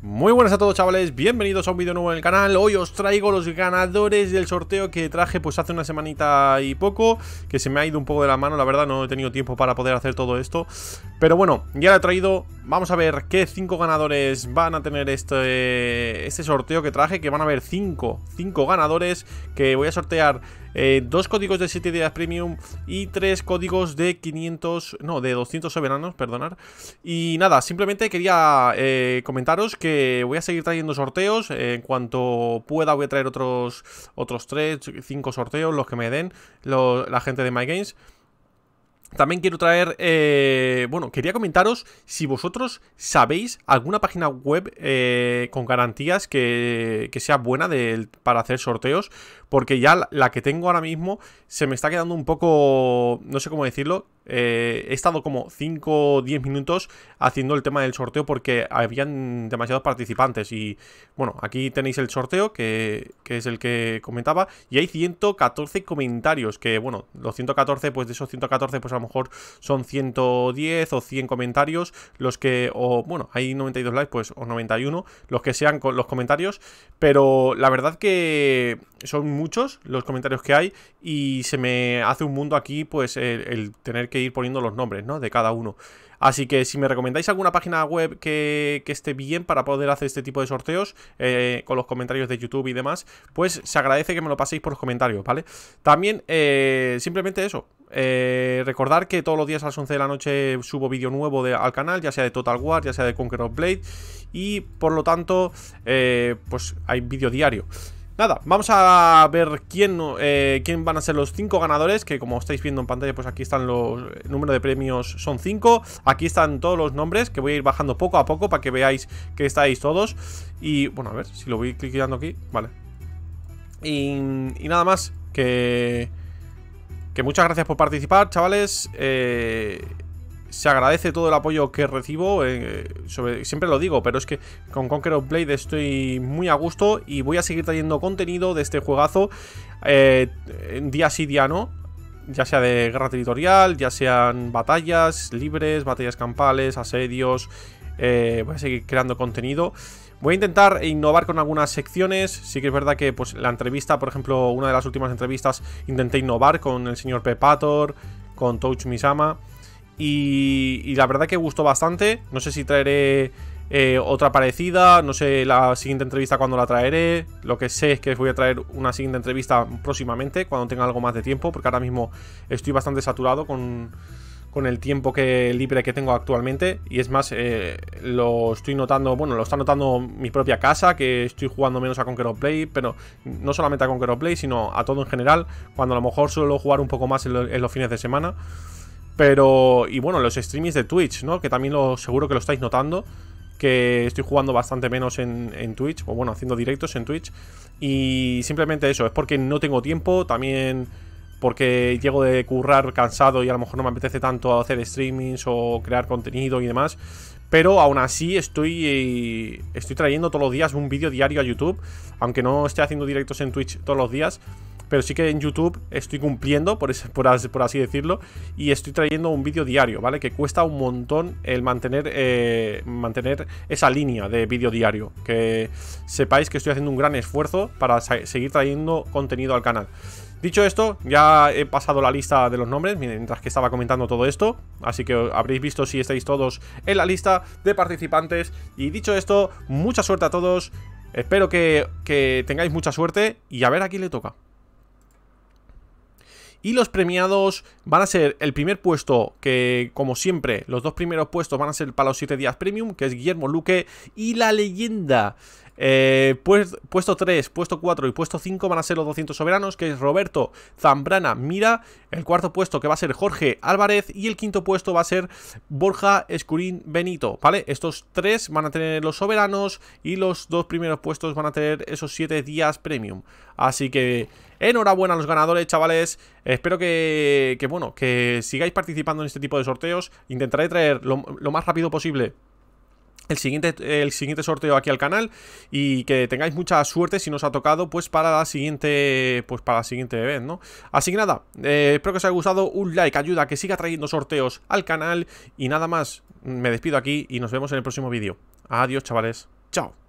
Muy buenas a todos chavales, bienvenidos a un vídeo nuevo en el canal Hoy os traigo los ganadores del sorteo que traje pues hace una semanita y poco Que se me ha ido un poco de la mano, la verdad no he tenido tiempo para poder hacer todo esto Pero bueno, ya lo he traído, vamos a ver qué 5 ganadores van a tener este, este sorteo que traje Que van a haber 5, 5 ganadores que voy a sortear 2 eh, dos códigos de 7 días premium y tres códigos de 500, no, de 200 soberanos, perdonar Y nada, simplemente quería eh, comentaros que voy a seguir trayendo sorteos. en cuanto pueda voy a traer otros, otros 3, 5 sorteos, los que me den la gente de MyGames También quiero traer, eh, bueno, quería comentaros si vosotros sabéis alguna página web eh, con garantías que, que sea buena para hacer sorteos, porque ya la que tengo ahora mismo se me está quedando un poco, no sé cómo decirlo, eh, he estado como 5 o 10 minutos haciendo el tema del sorteo porque habían demasiados participantes. Y bueno, aquí tenéis el sorteo, que, es el que comentaba. Y hay 114 comentarios, que bueno, los 114, pues de esos 114, pues a lo mejor son 110 o 100 comentarios. Los que, o bueno, hay 92 likes, pues, o 91, los que sean con los comentarios. Pero la verdad que son muchos los comentarios que hay y se me hace un mundo aquí, pues, el tener que ir poniendo los nombres, De cada uno. Así que si me recomendáis alguna página web que, esté bien para poder hacer este tipo de sorteos, eh, con los comentarios de YouTube y demás, pues se agradece que me lo paséis por los comentarios, ¿vale? También, eh, simplemente eso. Eh, recordar que todos los días a las 11 de la noche subo vídeo nuevo al canal, ya sea de Total War, ya sea de Conqueror Blade, y por lo tanto, pues hay vídeo diario. Nada, vamos a ver quién, eh, quién van a ser los cinco ganadores Que como estáis viendo en pantalla, pues aquí están los números de premios son 5 Aquí están todos los nombres, que voy a ir bajando poco a poco para que veáis que estáis todos Y bueno, a ver, si lo voy clickeando aquí, vale y, nada más, que, que muchas gracias por participar, chavales eh, se agradece todo el apoyo que recibo. Eh, siempre lo digo, pero es que con Conqueror Blade estoy muy a gusto y voy a seguir trayendo contenido de este juegazo eh, día sí, día no. Ya sea de guerra territorial, ya sean batallas libres, batallas campales, asedios. Eh, voy a seguir creando contenido. Voy a intentar innovar con algunas secciones. Sí que es verdad que pues, la entrevista, por ejemplo, una de las últimas entrevistas, intenté innovar con el señor Pepator, con Touch Misama. Y, la verdad que gustó bastante. No sé si traeré eh, otra parecida. No sé la siguiente entrevista cuando la traeré. Lo que sé es que voy a traer una siguiente entrevista próximamente, cuando tenga algo más de tiempo, porque ahora mismo estoy bastante saturado con, el tiempo que, libre que tengo actualmente. Y es más, eh, lo estoy notando, bueno, lo está notando mi propia casa, que estoy jugando menos a Conqueror Play, pero no solamente a Conqueror Play, sino a todo en general, cuando a lo mejor suelo jugar un poco más en los fines de semana. Pero, y bueno, los streamings de Twitch, ¿no? Que también lo seguro que lo estáis notando. Que estoy jugando bastante menos en, Twitch, o bueno, haciendo directos en Twitch. Y simplemente eso, es porque no tengo tiempo, también porque llego de currar cansado y a lo mejor no me apetece tanto hacer streamings o crear contenido y demás. Pero aún así estoy, estoy trayendo todos los días un vídeo diario a YouTube, aunque no esté haciendo directos en Twitch todos los días pero sí que en YouTube estoy cumpliendo, por, así decirlo, y estoy trayendo un vídeo diario, ¿vale? Que cuesta un montón el mantener, eh, mantener esa línea de vídeo diario. Que sepáis que estoy haciendo un gran esfuerzo para seguir trayendo contenido al canal. Dicho esto, ya he pasado la lista de los nombres mientras que estaba comentando todo esto, así que habréis visto si estáis todos en la lista de participantes. Y dicho esto, mucha suerte a todos, espero que, que tengáis mucha suerte y a ver a quién le toca. Y los premiados van a ser el primer puesto, que como siempre, los dos primeros puestos van a ser para los 7 días premium, que es Guillermo Luque y la leyenda eh, pues, puesto 3, puesto 4 y puesto 5 van a ser los 200 soberanos, que es Roberto Zambrana Mira. El cuarto puesto que va a ser Jorge Álvarez. Y el quinto puesto va a ser Borja Escurín Benito. ¿Vale? Estos tres van a tener los soberanos y los dos primeros puestos van a tener esos 7 días premium. Así que... Enhorabuena a los ganadores, chavales. Espero que, bueno, que sigáis participando en este tipo de sorteos. Intentaré traer lo más rápido posible el siguiente, el siguiente sorteo aquí al canal y que tengáis mucha suerte si nos ha tocado pues para la siguiente pues para la siguiente vez ¿no? Así que nada, eh, espero que os haya gustado, un like ayuda a que siga trayendo sorteos al canal y nada más, me despido aquí y nos vemos en el próximo vídeo. Adiós chavales, chao.